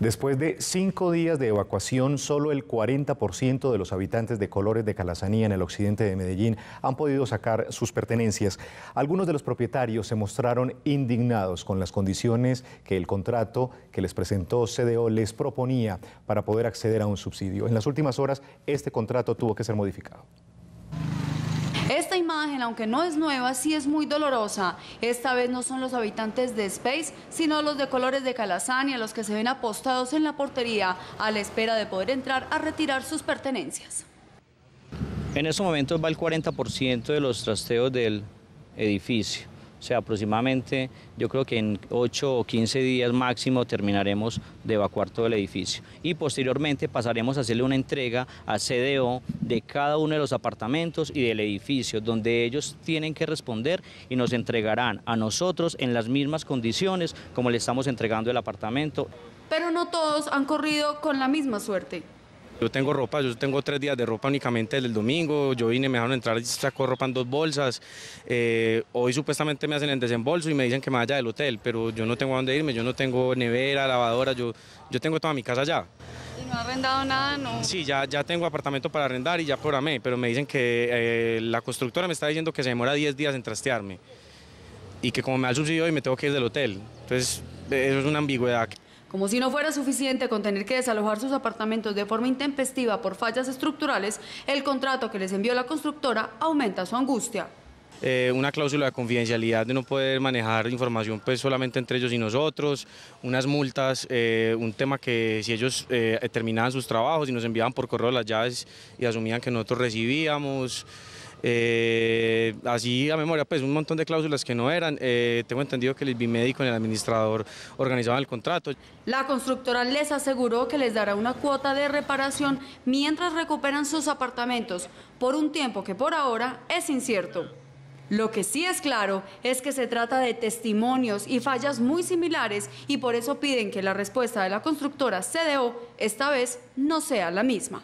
Después de cinco días de evacuación, solo el 40% de los habitantes de Colores de Calazanía en el occidente de Medellín han podido sacar sus pertenencias. Algunos de los propietarios se mostraron indignados con las condiciones que el contrato que les presentó CDO les proponía para poder acceder a un subsidio. En las últimas horas, este contrato tuvo que ser modificado. Esta imagen, aunque no es nueva, sí es muy dolorosa. Esta vez no son los habitantes de Space, sino los de colores de a los que se ven apostados en la portería a la espera de poder entrar a retirar sus pertenencias. En estos momentos va el 40% de los trasteos del edificio. O sea, aproximadamente yo creo que en 8 o 15 días máximo terminaremos de evacuar todo el edificio. Y posteriormente pasaremos a hacerle una entrega a CDO de cada uno de los apartamentos y del edificio, donde ellos tienen que responder y nos entregarán a nosotros en las mismas condiciones como le estamos entregando el apartamento. Pero no todos han corrido con la misma suerte. Yo tengo ropa, yo tengo tres días de ropa únicamente el domingo, yo vine, me dejaron entrar y saco ropa en dos bolsas, eh, hoy supuestamente me hacen el desembolso y me dicen que me vaya del hotel, pero yo no tengo a dónde irme, yo no tengo nevera, lavadora, yo, yo tengo toda mi casa allá. ¿Y no ha arrendado nada? No. Sí, ya, ya tengo apartamento para arrendar y ya programé, pero me dicen que eh, la constructora me está diciendo que se demora 10 días en trastearme y que como me han subsidio y me tengo que ir del hotel, entonces eso es una ambigüedad. Como si no fuera suficiente con tener que desalojar sus apartamentos de forma intempestiva por fallas estructurales, el contrato que les envió la constructora aumenta su angustia. Eh, una cláusula de confidencialidad de no poder manejar información pues solamente entre ellos y nosotros, unas multas, eh, un tema que si ellos eh, terminaban sus trabajos y nos enviaban por correo las llaves y asumían que nosotros recibíamos, eh, así a memoria, pues un montón de cláusulas que no eran. Eh, tengo entendido que el bimédico y el administrador organizaban el contrato. La constructora les aseguró que les dará una cuota de reparación mientras recuperan sus apartamentos, por un tiempo que por ahora es incierto. Lo que sí es claro es que se trata de testimonios y fallas muy similares y por eso piden que la respuesta de la constructora CDO esta vez no sea la misma.